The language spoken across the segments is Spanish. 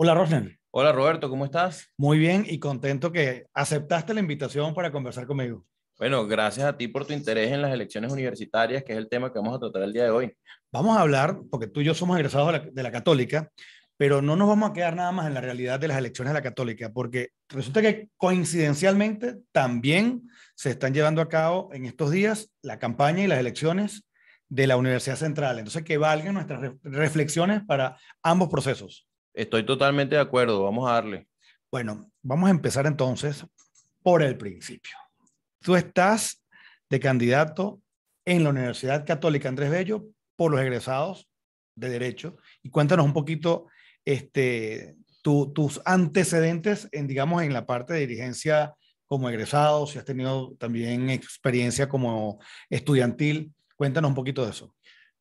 Hola, Rosner. Hola, Roberto, ¿cómo estás? Muy bien y contento que aceptaste la invitación para conversar conmigo. Bueno, gracias a ti por tu interés en las elecciones universitarias, que es el tema que vamos a tratar el día de hoy. Vamos a hablar, porque tú y yo somos egresados de la, Católica, pero no nos vamos a quedar nada más en la realidad de las elecciones de la Católica, porque resulta que coincidencialmente también se están llevando a cabo en estos días la campaña y las elecciones de la Universidad Central. Entonces, que valgan nuestras reflexiones para ambos procesos. Estoy totalmente de acuerdo, vamos a darle. Bueno, vamos a empezar entonces por el principio. Tú estás de candidato en la Universidad Católica Andrés Bello por los egresados de Derecho y cuéntanos un poquito este, tus antecedentes en, digamos, en la parte de dirigencia como egresado, si has tenido también experiencia como estudiantil. Cuéntanos un poquito de eso.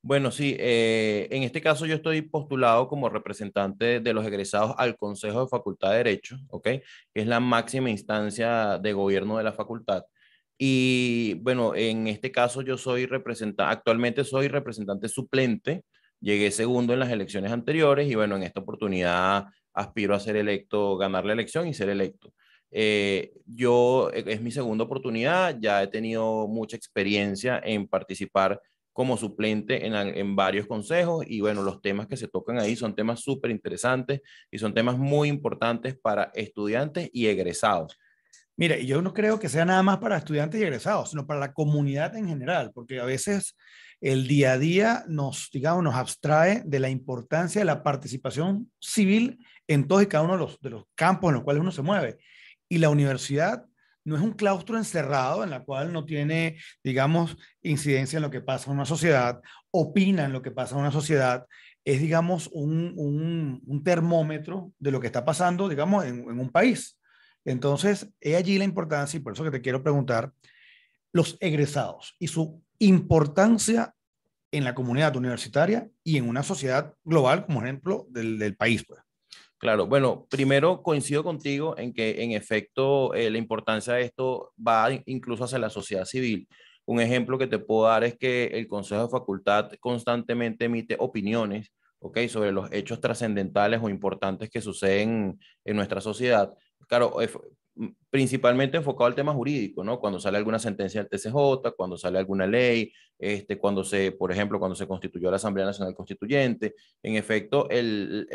Bueno, sí, eh, en este caso yo estoy postulado como representante de los egresados al Consejo de Facultad de Derecho, ¿ok? Que es la máxima instancia de gobierno de la facultad. Y bueno, en este caso yo soy representante, actualmente soy representante suplente, llegué segundo en las elecciones anteriores y bueno, en esta oportunidad aspiro a ser electo, ganar la elección y ser electo. Eh, yo, e-, es mi segunda oportunidad, ya he tenido mucha experiencia en participar como suplente en, varios consejos y bueno, los temas que se tocan ahí son temas súper interesantes y son temas muy importantes para estudiantes y egresados. Mira, yo no creo que sea nada más para estudiantes y egresados, sino para la comunidad en general, porque a veces el día a día nos, digamos, nos abstrae de la importancia de la participación civil en todos y cada uno los, de los campos en los cuales uno se mueve. Y la universidad no es un claustro encerrado en la cual no tiene, digamos, incidencia en lo que pasa en una sociedad, opina en lo que pasa en una sociedad, es, digamos, un, termómetro de lo que está pasando, digamos, en, un país. Entonces, es allí la importancia, y por eso que te quiero preguntar, los egresados y su importancia en la comunidad universitaria y en una sociedad global, como ejemplo del, del país. Pues. Claro, bueno, primero coincido contigo en que en efecto eh, la importancia de esto va incluso hacia la sociedad civil. Un ejemplo que te puedo dar es que el Consejo de Facultad constantemente emite opiniones Okay, sobre los hechos trascendentales o importantes que suceden en nuestra sociedad. Claro, eh, principalmente enfocado al tema jurídico, ¿no? Cuando sale alguna sentencia del TCJ, cuando sale alguna ley, este, cuando se, por ejemplo, cuando se constituyó la Asamblea Nacional Constituyente, en efecto, el,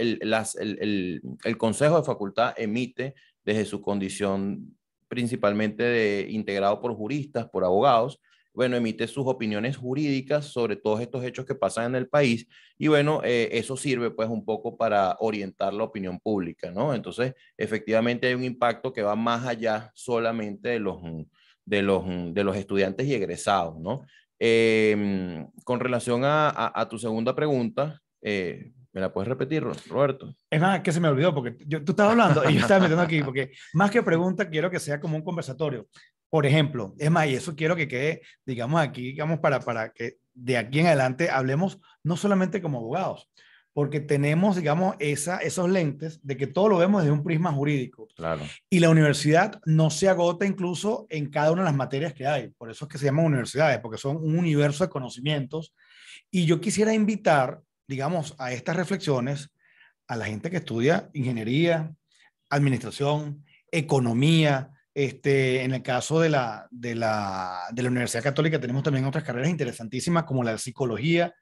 Consejo de Facultad emite desde su condición principalmente integrado por juristas, por abogados, bueno, emite sus opiniones jurídicas sobre todos estos hechos que pasan en el país y bueno, eh, eso sirve pues un poco para orientar la opinión pública, ¿no? Entonces, efectivamente hay un impacto que va más allá solamente de los, mm, de los, mm, de los estudiantes y egresados, ¿no? Em, con relación a, a, tu segunda pregunta, eh, ¿Me la puedes repetir, Roberto? Es más, que se me olvidó, porque tú estabas hablando y yo estaba metiendo aquí, porque más que pregunta, quiero que sea como un conversatorio. Por ejemplo, es más, y eso quiero que quede, digamos, aquí, digamos, para, para que de aquí en adelante hablemos no solamente como abogados, porque tenemos, digamos, esa, esos lentes de que todo lo vemos desde un prisma jurídico. Claro. Y la universidad no se agota incluso en cada una de las materias que hay. Por eso es que se llaman universidades, porque son un universo de conocimientos. Y yo quisiera invitar, digamos, a estas reflexiones a la gente que estudia ingeniería, administración, economía, este, en el caso de la, Universidad Católica tenemos también otras carreras interesantísimas como la de psicología.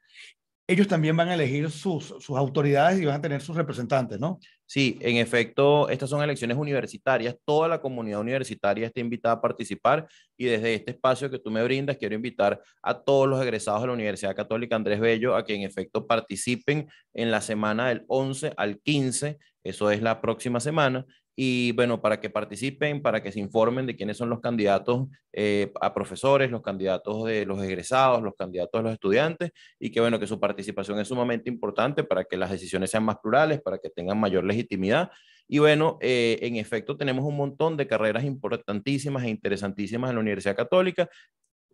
Ellos también van a elegir sus, sus autoridades y van a tener sus representantes, ¿no? Sí, en efecto, estas son elecciones universitarias. Toda la comunidad universitaria está invitada a participar y desde este espacio que tú me brindas, quiero invitar a todos los egresados de la Universidad Católica Andrés Bello a que en efecto participen en la semana del 11 al 15, eso es la próxima semana, y bueno, para que participen, para que se informen de quiénes son los candidatos eh, a profesores, los candidatos de los egresados, los candidatos de los estudiantes, y que bueno, que su participación es sumamente importante para que las decisiones sean más plurales, para que tengan mayor legitimidad. Y bueno, eh, en efecto, tenemos un montón de carreras importantísimas e interesantísimas en la Universidad Católica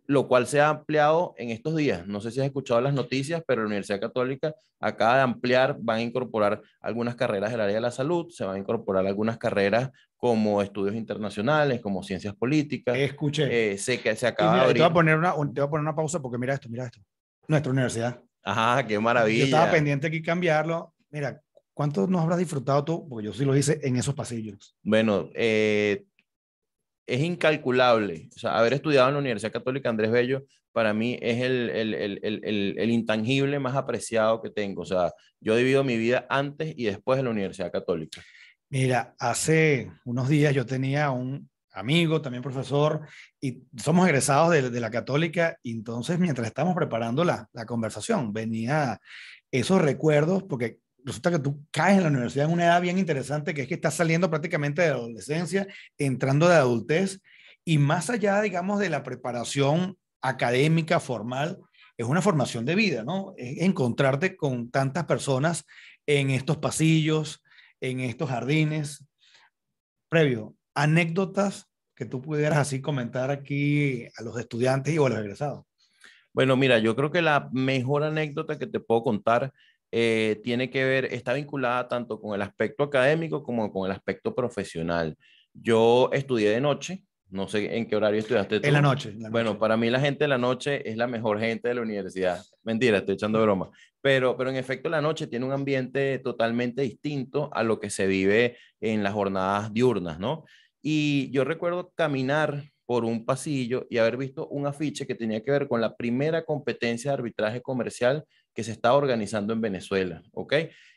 lo cual se ha ampliado en estos días. No sé si has escuchado las noticias, pero la Universidad Católica acaba de ampliar, van a incorporar algunas carreras del área de la salud, se van a incorporar algunas carreras como estudios internacionales, como ciencias políticas. Escuche, eh, sé que se acaba Te voy, a poner una, a poner una pausa porque mira esto, mira esto. Nuestra universidad. Ajá, qué maravilla. Yo estaba pendiente aquí cambiarlo. Mira, ¿cuánto nos habrás disfrutado tú? Porque yo sí lo hice en esos pasillos. Bueno, eh, es incalculable. O sea, haber estudiado en la Universidad Católica Andrés Bello para mí es el, intangible más apreciado que tengo. O sea, yo divido mi vida antes y después de la Universidad Católica. Mira, hace unos días yo tenía un amigo, también profesor, y somos egresados de, la Católica, y entonces mientras estábamos preparando la, la conversación, venía esos recuerdos, porque resulta que tú caes en la universidad en una edad bien interesante, que es que estás saliendo prácticamente de la adolescencia, entrando de adultez, y más allá, digamos, de la preparación académica, formal, es una formación de vida, ¿no? Es encontrarte con tantas personas en estos pasillos, en estos jardines. Previo, anécdotas que tú pudieras así comentar aquí a los estudiantes y a los egresados. Bueno, mira, yo creo que la mejor anécdota que te puedo contar eh, tiene que ver, está vinculada tanto con el aspecto académico como con el aspecto profesional. Yo estudié de noche, no sé en qué horario estudiaste En la noche. bueno, para mí la gente de la noche es la mejor gente de la universidad. Mentira, estoy echando broma. Pero, pero en efecto, la noche tiene un ambiente totalmente distinto a lo que se vive en las jornadas diurnas, ¿no? Y yo recuerdo caminar por un pasillo y haber visto un afiche que tenía que ver con la primera competencia de arbitraje comercial que se está organizando en Venezuela, ¿ok?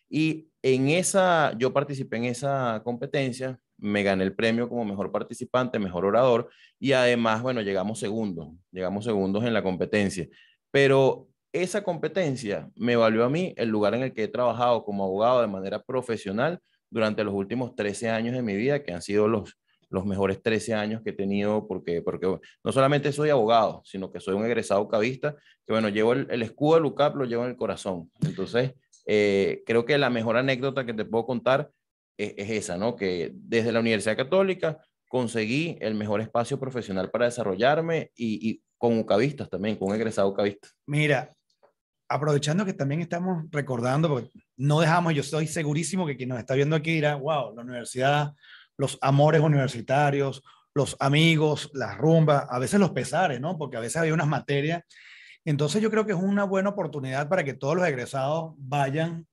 Y en esa, yo participé en esa competencia, me gané el premio como mejor participante, mejor orador, y además, bueno, llegamos segundos, llegamos segundos en la competencia. Pero esa competencia me valió a mí el lugar en el que he trabajado como abogado de manera profesional durante los últimos 13 años de mi vida, que han sido los los mejores 13 años que he tenido, porque, porque no solamente soy abogado, sino que soy un egresado cabista, que bueno, llevo el, escudo de Lucap, lo llevo en el corazón. Entonces, eh, creo que la mejor anécdota que te puedo contar e, es, esa, ¿no? Que desde la Universidad Católica conseguí el mejor espacio profesional para desarrollarme y, y con cabistas también, con un egresado cabista. Mira, aprovechando que también estamos recordando, porque no dejamos, yo estoy segurísimo que quien nos está viendo aquí dirá, wow, la universidad los amores universitarios, los amigos, las rumbas, a veces los pesares, ¿no? Porque a veces había unas materias. Entonces yo creo que es una buena oportunidad para que todos los egresados vayan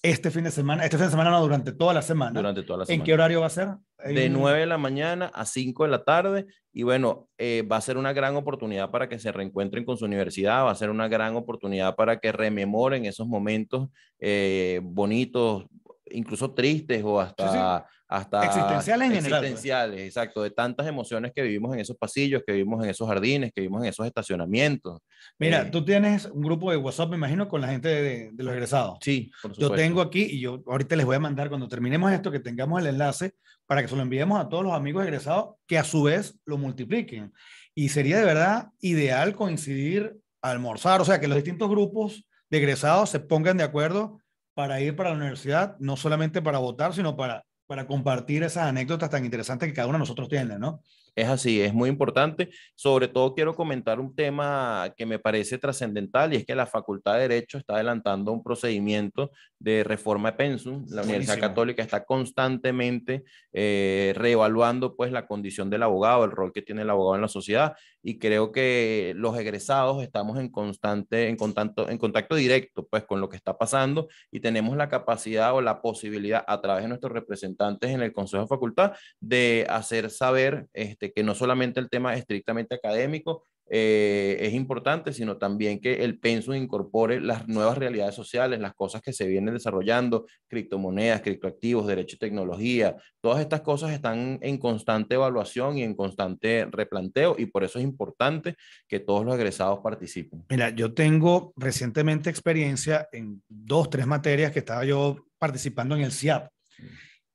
este fin de semana, este fin de semana no, durante toda la semana. Durante toda la semana. ¿En qué horario va a ser? De 9 de la mañana a 5 de la tarde. Y bueno, eh, va a ser una gran oportunidad para que se reencuentren con su universidad, va a ser una gran oportunidad para que rememoren esos momentos eh, bonitos, incluso tristes o hasta hasta existenciales, pues. existenciales exacto, de tantas emociones que vivimos en esos pasillos, que vivimos en esos jardines, que vivimos en esos estacionamientos. Mira, eh, tú tienes un grupo de WhatsApp, me imagino, con la gente de, los egresados. Sí, Yo tengo aquí, y yo ahorita les voy a mandar cuando terminemos esto, que tengamos el enlace para que se lo enviemos a todos los amigos egresados que a su vez lo multipliquen. Y sería de verdad ideal coincidir, a almorzar, o sea, que los distintos grupos de egresados se pongan de acuerdo para ir para la universidad, no solamente para votar, sino para para compartir esas anécdotas tan interesantes que cada uno de nosotros tiene, ¿no? Es así, es muy importante. Sobre todo quiero comentar un tema que me parece trascendental y es que la Facultad de Derecho está adelantando un procedimiento de reforma de pensum. La Universidad Católica está constantemente eh, reevaluando pues la condición del abogado, el rol que tiene el abogado en la sociedad y creo que los egresados estamos en constante, en contacto, en contacto directo pues con lo que está pasando y tenemos la capacidad o la posibilidad a través de nuestros representantes en el Consejo de Facultad de hacer saber este que no solamente el tema estrictamente académico eh, es importante, sino también que el pensum incorpore las nuevas realidades sociales, las cosas que se vienen desarrollando, criptomonedas, criptoactivos, derecho y tecnología. Todas estas cosas están en constante evaluación y en constante replanteo y por eso es importante que todos los egresados participen. Mira, yo tengo recientemente experiencia en dos, tres materias que estaba yo participando en el CIAP. Mm.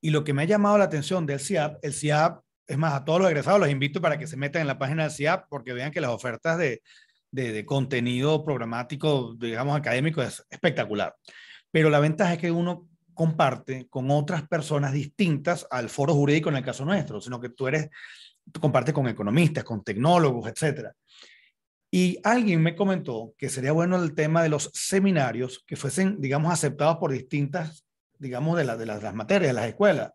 Y lo que me ha llamado la atención del CIAP, el CIAP es más, a todos los egresados los invito para que se metan en la página del CIAP porque vean que las ofertas de, contenido programático, digamos, académico es espectacular. Pero la ventaja es que uno comparte con otras personas distintas al foro jurídico en el caso nuestro, sino que tú eres, tú compartes con economistas, con tecnólogos, etcétera. Y alguien me comentó que sería bueno el tema de los seminarios que fuesen, digamos, aceptados por distintas digamos, de, la, de las, materias, de las escuelas.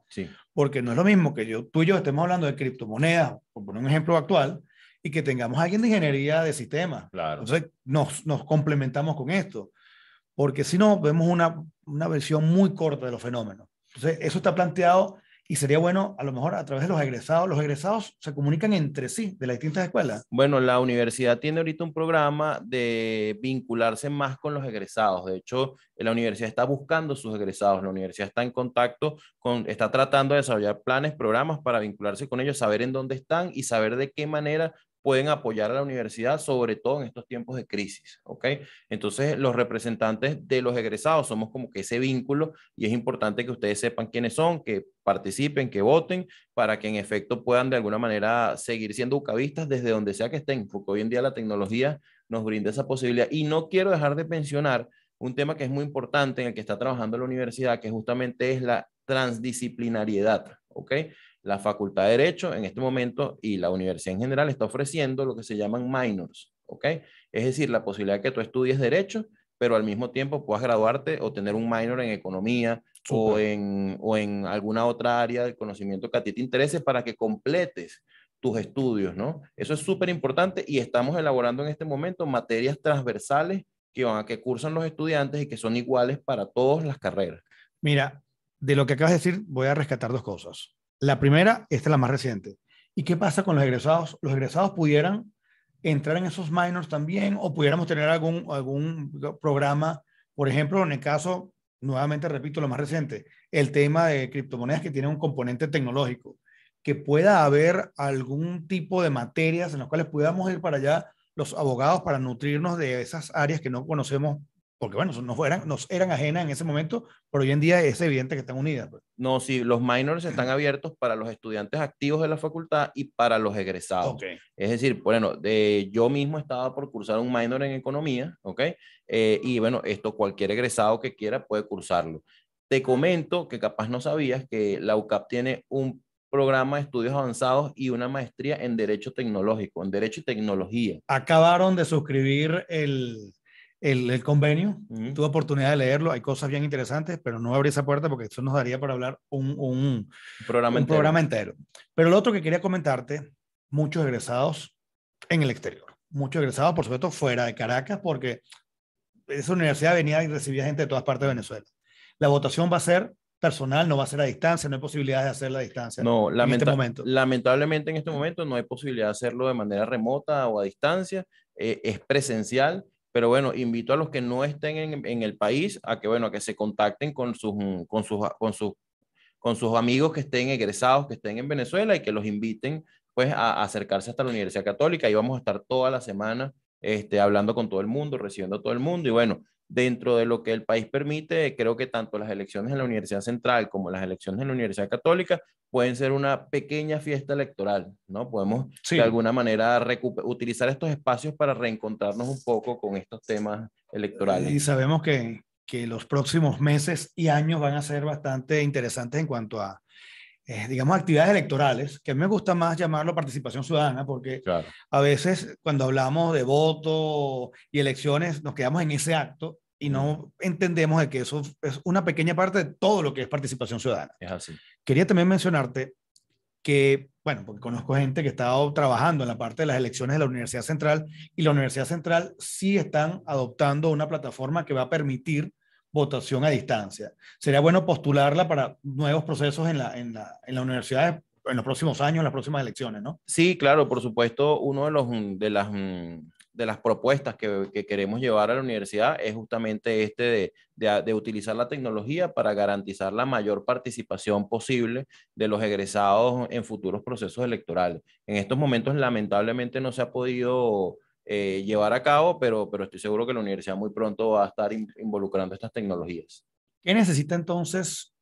Porque no es lo mismo que yo, tú y yo estemos hablando de criptomonedas, por poner un ejemplo actual, y que tengamos alguien de ingeniería de sistemas. Entonces, nos, nos complementamos con esto. Porque si no, vemos una, una versión muy corta de los fenómenos. Entonces, eso está planteado y sería bueno, a lo mejor, a través de los egresados. Los egresados se comunican entre sí de las distintas escuelas. Bueno, la universidad tiene ahorita un programa de vincularse más con los egresados. De hecho, eh, la universidad está buscando sus egresados. La universidad está en contacto con, está tratando de desarrollar planes, programas para vincularse con ellos, saber en dónde están y saber de qué manera pueden apoyar a la universidad, sobre todo en estos tiempos de crisis, ¿ok? Entonces, los representantes de los egresados somos como que ese vínculo y es importante que ustedes sepan quiénes son, que participen, que voten, para que en efecto puedan de alguna manera seguir siendo ucavistas desde donde sea que estén, porque hoy en día la tecnología nos brinda esa posibilidad. Y no quiero dejar de mencionar un tema que es muy importante en el que está trabajando la universidad, que justamente es la transdisciplinariedad, ¿ok? la Facultad de Derecho en este momento y la universidad en general está ofreciendo lo que se llaman minors, ¿ok? Es decir, la posibilidad de que tú estudies Derecho, pero al mismo tiempo puedas graduarte o tener un minor en Economía o en, o en alguna otra área de conocimiento que a ti te interese para que completes tus estudios, ¿no? Eso es súper importante y estamos elaborando en este momento materias transversales que van a que cursan los estudiantes y que son iguales para todas las carreras. Mira, de lo que acabas de decir, voy a rescatar dos cosas. La primera, esta es la más reciente. ¿Y qué pasa con los egresados? Los egresados pudieran entrar en esos minors también o pudiéramos tener algún, algún programa, por ejemplo, en el caso, nuevamente repito, lo más reciente, el tema de criptomonedas que tiene un componente tecnológico, que pueda haber algún tipo de materias en las cuales pudiéramos ir para allá los abogados para nutrirnos de esas áreas que no conocemos porque bueno, no eran, nos eran ajenas en ese momento, pero hoy en día es evidente que están unidas. Pues. No, sí, los minors están abiertos para los estudiantes activos de la facultad y para los egresados. Es decir, bueno, de, eh, yo mismo estaba por cursar un minor en economía, ¿ok? Eh, y bueno, esto cualquier egresado que quiera puede cursarlo. Te comento que capaz no sabías que la UCAP tiene un programa de estudios avanzados y una maestría en Derecho Tecnológico, en Derecho y Tecnología. Acabaron de suscribir el, el, convenio. Tuve oportunidad de leerlo. Hay cosas bien interesantes, pero no abrí esa puerta porque eso nos daría para hablar un, un, programa, entero. programa, entero. Pero lo otro que quería comentarte, muchos egresados en el exterior. Muchos egresados, por supuesto, fuera de Caracas, porque esa universidad venía y recibía gente de todas partes de Venezuela. La votación va a ser personal, no va a ser a distancia, no hay posibilidad de hacerla a distancia. No, en este momento. lamentablemente en este momento no hay posibilidad de hacerlo de manera remota o a distancia, eh, es presencial pero bueno, invito a los que no estén en, el país a que, a que se contacten mm, ah, con sus, amigos que estén egresados, que estén en Venezuela y que los inviten pues a, acercarse hasta la Universidad Católica. Ahí vamos a estar toda la semana este, hablando con todo el mundo, recibiendo a todo el mundo y bueno, dentro de lo que el país permite, creo que tanto las elecciones en la Universidad Central como las elecciones en la Universidad Católica pueden ser una pequeña fiesta electoral, ¿no? Podemos de alguna manera utilizar estos espacios para reencontrarnos un poco con estos temas electorales. Y sabemos que, que los próximos meses y años van a ser bastante interesantes en cuanto a eh, digamos, actividades electorales, que a mí me gusta más llamarlo participación ciudadana, porque a veces cuando hablamos de voto y elecciones nos quedamos en ese acto y no entendemos de que eso es una pequeña parte de todo lo que es participación ciudadana. Quería también mencionarte que, bueno, porque conozco gente que ha trabajando en la parte de las elecciones de la Universidad Central y la Universidad Central sí están adoptando una plataforma que va a permitir votación a distancia. Sería bueno postularla para nuevos procesos en la, en en universidad en los próximos años, en las próximas elecciones, ¿no? Sí, claro, por supuesto, uno de los mm, de las mm, de las propuestas que, queremos llevar a la universidad es justamente este de, utilizar la tecnología para garantizar la mayor participación posible de los egresados en futuros procesos electorales. En estos momentos lamentablemente no se ha podido eh, llevar a cabo, pero, pero estoy seguro que la universidad muy pronto va a estar involucrando estas tecnologías. ¿Qué necesita entonces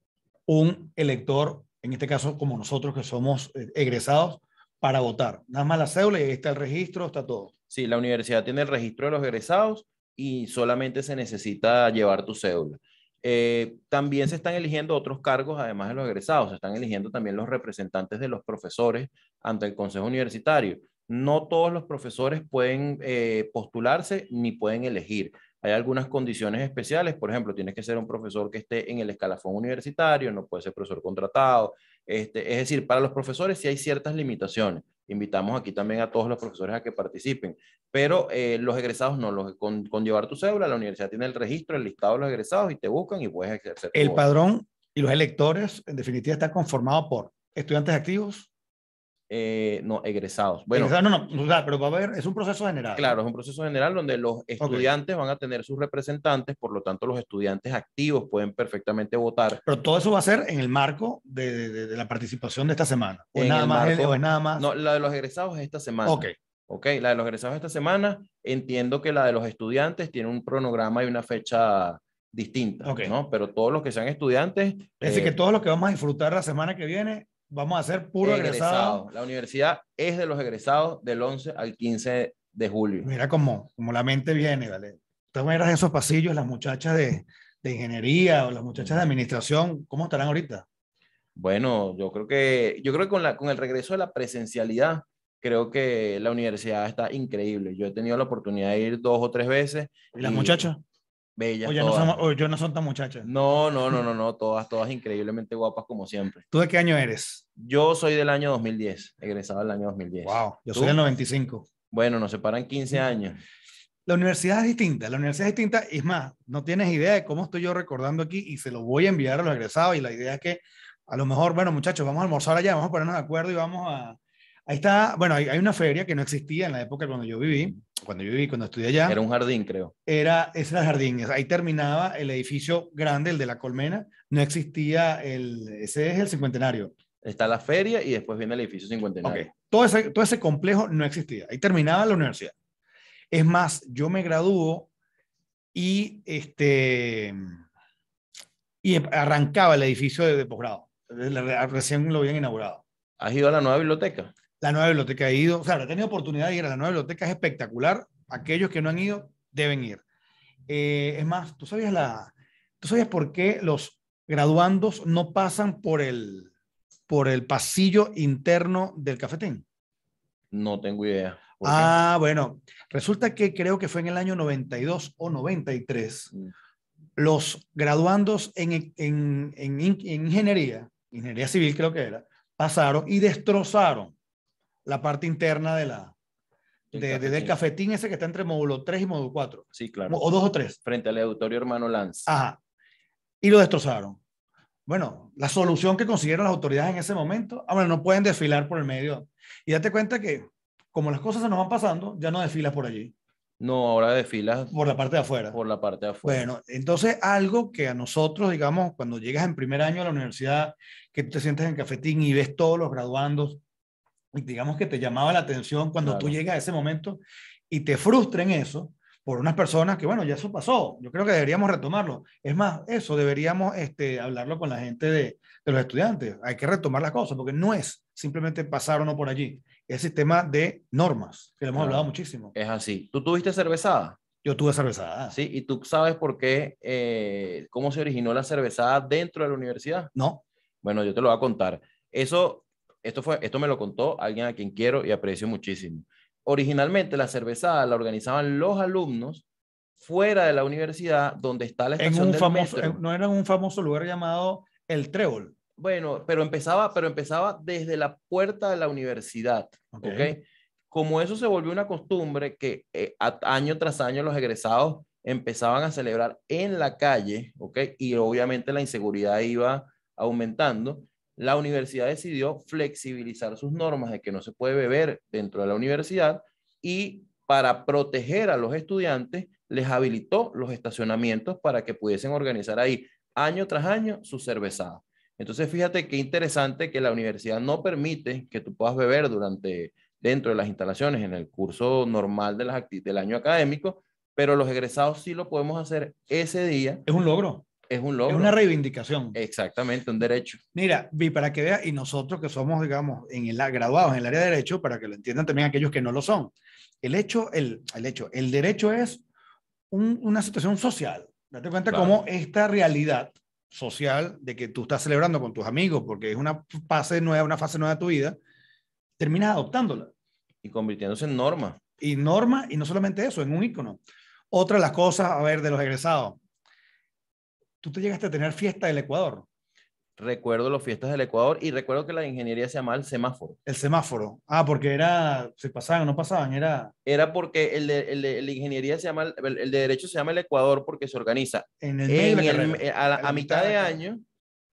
un elector, en este caso como nosotros que somos eh, egresados, para votar? Nada más la cédula y está el registro, está todo. Sí, la universidad tiene el registro de los egresados y solamente se necesita llevar tu cédula. Eh, también se están eligiendo otros cargos, además de los egresados, se están eligiendo también los representantes de los profesores ante el Consejo Universitario no todos los profesores pueden eh, postularse ni pueden elegir. Hay algunas condiciones especiales, por ejemplo, tienes que ser un profesor que esté en el escalafón universitario, no puede ser profesor contratado. Este, es decir, para los profesores sí hay ciertas limitaciones. Invitamos aquí también a todos los profesores a que participen, pero eh, los egresados no, los, con, llevar tu cédula, la universidad tiene el registro, el listado de los egresados y te buscan y puedes ejercer. El padrón y los electores, en definitiva, están conformados por estudiantes activos, eh, no, egresados. Bueno, no, no, pero va a haber, es un proceso general. Claro, es un proceso general donde los estudiantes van a tener sus representantes, por lo tanto los estudiantes activos pueden perfectamente votar. Pero todo eso va a ser en el marco de, la participación de esta semana. ¿O, nada más, es nada más? No, la de los egresados es esta semana. Ok. Ok, la de los egresados esta semana, entiendo que la de los estudiantes tiene un cronograma y una fecha distinta, ¿no? Pero todos los que sean estudiantes... Es decir, que eh, todos los que vamos a disfrutar la semana que viene vamos a ser puro egresado. La universidad es de los egresados del 11 al 15 de julio. Mira cómo, como la mente viene, ¿vale? Tú eras esos pasillos, las muchachas de, ingeniería o las muchachas de administración, ¿cómo estarán ahorita? Bueno, yo creo que, yo creo con, la, con el regreso de la presencialidad, creo que la universidad está increíble. Yo he tenido la oportunidad de ir dos o tres veces. ¿Y las muchachas? bellas. Oye, no son, no son tan muchachas. No, no, no, no, no, todas, todas increíblemente guapas como siempre. ¿Tú de qué año eres? Yo soy del año 2010, egresado del año 2010. Wow, yo soy del 95. Bueno, nos separan 15 años. La universidad es distinta, la universidad es distinta, es más, no tienes idea de cómo estoy yo recordando aquí y se lo voy a enviar a los egresados y la idea es que a lo mejor, bueno muchachos, vamos a almorzar allá, vamos a ponernos de acuerdo y vamos a, Ahí está, bueno, hay, una feria que no existía en la época cuando yo viví, cuando yo viví, cuando estudié allá. Era un jardín, creo. Era, ese el jardín, ahí terminaba el edificio grande, el de la colmena, no existía el, ese es el cincuentenario. Está la feria y después viene el edificio cincuentenario. Todo, ese, todo ese complejo no existía, ahí terminaba la universidad. Es más, yo me graduó y, este, y arrancaba el edificio de, de posgrado, recién lo habían inaugurado. ¿Has ido a la nueva biblioteca? La nueva biblioteca ha ido, o sea, he tenido oportunidad de ir a la nueva biblioteca, es espectacular. Aquellos que no han ido deben ir. Eh, es más, ¿tú sabías, la, ¿tú sabías por qué los graduandos no pasan por el, por el pasillo interno del cafetín? No tengo idea. Ah, bueno, resulta que creo que fue en el año 92 o 93. Mm. Los graduandos en, en, ingeniería, ingeniería civil creo que era, pasaron y destrozaron la parte interna de la, de, del cafetín ese que está entre módulo 3 y módulo 4. Sí, claro. O 2 o 3. Frente al auditorio hermano Lanz. Ajá. Y lo destrozaron. Bueno, la solución que consiguieron las autoridades en ese momento, ah, no pueden desfilar por el medio. Y date cuenta que como las cosas se nos van pasando, ya no desfilas por allí. No, ahora desfilas. Por la parte de afuera. Por la parte de afuera. Bueno, entonces algo que a nosotros, digamos, cuando llegas en primer año a la universidad, que tú te sientas en cafetín y ves todos los graduandos, digamos que te llamaba la atención cuando tú llegas a ese momento y te frustra en eso por unas personas que, bueno, ya eso pasó. Yo creo que deberíamos retomarlo. Es más, eso deberíamos este, hablarlo con la gente de, de los estudiantes. Hay que retomar las cosas porque no es simplemente pasar o por allí. Es sistema de normas, que hemos hablado muchísimo. Es así. ¿Tú tuviste cervezada? Yo tuve cervezada. Sí, ¿y tú sabes por qué, eh, cómo se originó la cervezada dentro de la universidad? No. Bueno, yo te lo voy a contar. Eso esto, fue, esto me lo contó alguien a quien quiero y aprecio muchísimo. Originalmente la cervezada la organizaban los alumnos fuera de la universidad donde está la estación no era un famoso lugar llamado El Trébol. Bueno, pero empezaba, pero empezaba desde la puerta de la universidad, okay. Como eso se volvió una costumbre que eh, año tras año los egresados empezaban a celebrar en la calle, ¿ok? Y obviamente la inseguridad iba aumentando la universidad decidió flexibilizar sus normas de que no se puede beber dentro de la universidad y para proteger a los estudiantes les habilitó los estacionamientos para que pudiesen organizar ahí año tras año su cervezada. Entonces fíjate qué interesante que la universidad no permite que tú puedas beber durante dentro de las instalaciones en el curso normal del año académico, pero los egresados sí lo podemos hacer ese día. Es un logro es un logro. Es una reivindicación. Exactamente, un derecho. Mira, vi para que veas, y nosotros que somos, digamos, en el, graduados en el área de derecho, para que lo entiendan también aquellos que no lo son. El hecho, el, el hecho, el derecho es una situación social. Date cuenta como esta realidad social de que tú estás celebrando con tus amigos, porque es una fase nueva, una fase nueva de tu vida, terminas adoptándola. Y convirtiéndose en norma. Y norma, y no solamente eso, en un ícono. Otra de las cosas, a ver, de los egresados tú te llegaste a tener fiesta del Ecuador. Recuerdo las fiestas del Ecuador y recuerdo que la ingeniería se llamaba el semáforo. El semáforo. Ah, porque era, se pasaban o no pasaban, era... Era porque el de, ingeniería se llama, el, el, de derecho se llama el Ecuador porque se organiza en el, a, mitad, de año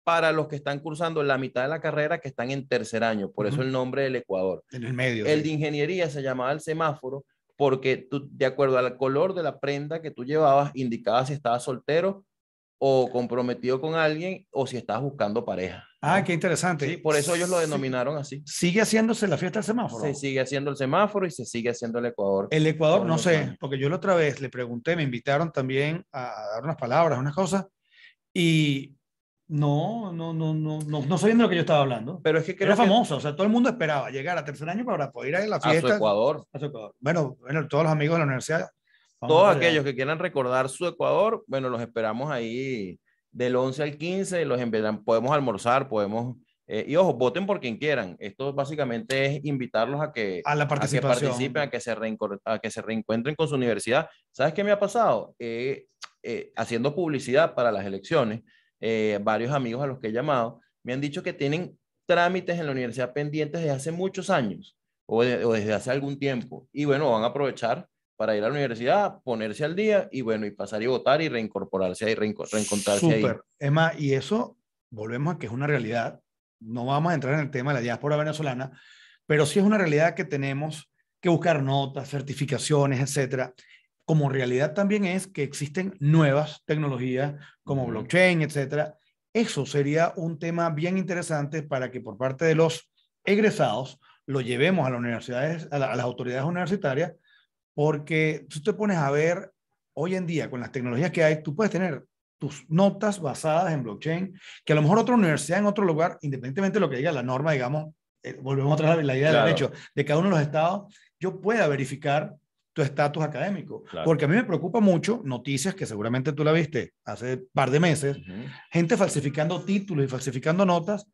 para los que están cursando la mitad de la carrera que están en tercer año, por eso el nombre del Ecuador. En el medio. El de ingeniería se llamaba el semáforo porque tú, de acuerdo al color de la prenda que tú llevabas, indicaba si estabas soltero o comprometido con alguien o si estás buscando pareja. Ah, qué interesante. Sí, por eso ellos lo denominaron así. ¿Sigue haciéndose la fiesta del semáforo? Se sigue haciendo el semáforo y se sigue haciendo el Ecuador. El Ecuador, no sé, porque yo la otra vez le pregunté, me invitaron también a dar unas palabras, unas cosas, y no, no, no, no, no, no sabían de lo que yo estaba hablando. Pero es que era famoso, o sea, todo el mundo esperaba llegar a tercer año para poder ir a la fiesta. A su Ecuador. A Ecuador. Bueno, bueno, todos los amigos de la universidad todos aquellos que quieran recordar su Ecuador, bueno, los esperamos ahí del 11 al 15, los podemos almorzar, podemos... Eh, y ojo, voten por quien quieran. Esto básicamente es invitarlos a que, a la que participen, a que, se que se reencuentren con su universidad. ¿Sabes qué me ha pasado? Eh, eh, haciendo publicidad para las elecciones, varios amigos a los que he llamado me han dicho que tienen trámites en la universidad pendientes desde hace muchos años o desde hace algún tiempo. Y bueno, van a aprovechar para ir a la universidad, ponerse al día y bueno, y pasar y votar y reincorporarse ahí, reencontrarse ahí. Emma, y eso, volvemos a que es una realidad, no vamos a entrar en el tema de la diáspora venezolana, pero sí es una realidad que tenemos que buscar notas, certificaciones, etcétera. Como realidad también es que existen nuevas tecnologías como blockchain, etcétera. Eso sería un tema bien interesante para que por parte de los egresados lo llevemos a las universidades, a las autoridades universitarias porque tú te pones a ver hoy en día con las tecnologías que hay, tú puedes tener tus notas basadas en blockchain, que a lo mejor otra universidad en otro lugar, independientemente de lo que diga la norma, digamos, eh, volvemos otra vez la idea de del derecho, de cada uno de los estados, yo pueda verificar tu estatus académico. Porque a mí me preocupa mucho noticias que seguramente tú la viste hace un par de meses, gente falsificando títulos y falsificando notas.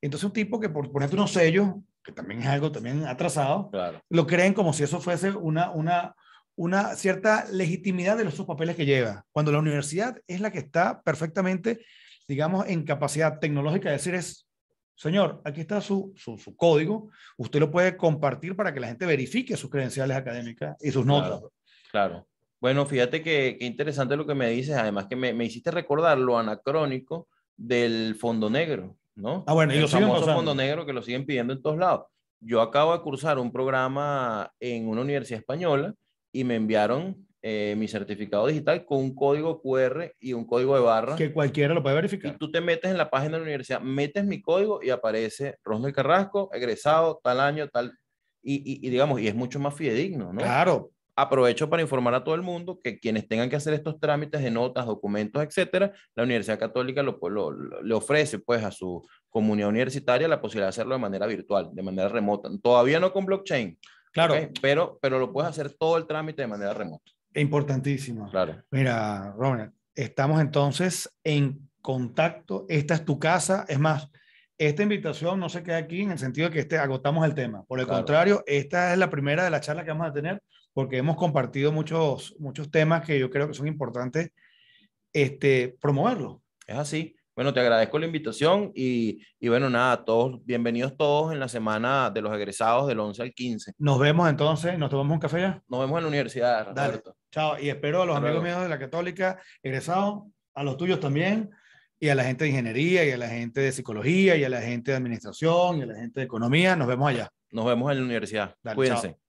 Entonces un tipo que por ponerte unos sellos que también es algo también atrasado, lo creen como si eso fuese una, una, una cierta legitimidad de los sus papeles que lleva, cuando la universidad es la que está perfectamente, digamos, en capacidad tecnológica de decir es, señor, aquí está su, código, usted lo puede compartir para que la gente verifique sus credenciales académicas y sus notas. Claro. Bueno, fíjate que, que, interesante lo que me dices, además que me, me hiciste recordar lo anacrónico del fondo negro. ¿no? Ah, bueno, y los famoso fondo negro que lo siguen pidiendo en todos lados. Yo acabo de cursar un programa en una universidad española y me enviaron eh, mi certificado digital con un código QR y un código de barra. Que cualquiera lo puede verificar. Y tú te metes en la página de la universidad, metes mi código y aparece Rosmel Carrasco, egresado, tal año, tal. Y, y digamos, y es mucho más fidedigno, ¿no? Claro, aprovecho para informar a todo el mundo que quienes tengan que hacer estos trámites de notas, documentos, etcétera, la Universidad Católica lo, le ofrece pues a su comunidad universitaria la posibilidad de hacerlo de manera virtual, de manera remota. Todavía no con blockchain, claro, pero, pero lo puedes hacer todo el trámite de manera remota. Importantísimo. Claro. Mira, Ronald, estamos entonces en contacto. Esta es tu casa. Es más, esta invitación no se queda aquí en el sentido de que este, agotamos el tema. Por el contrario, esta es la primera de las charlas que vamos a tener porque hemos compartido muchos, muchos temas que yo creo que son importantes este, promoverlo. Es así. Bueno, te agradezco la invitación y, y, bueno, nada, todos, bienvenidos todos en la semana de los egresados del 11 al 15. Nos vemos entonces, nos tomamos un café ya. Nos vemos en la universidad. Chao, y espero a los amigos míos de la Católica, egresados, a los tuyos también, y a la gente de ingeniería, y a la gente de psicología, y a la gente de administración, y a la gente de economía. Nos vemos allá. Nos vemos en la universidad. Cuídense.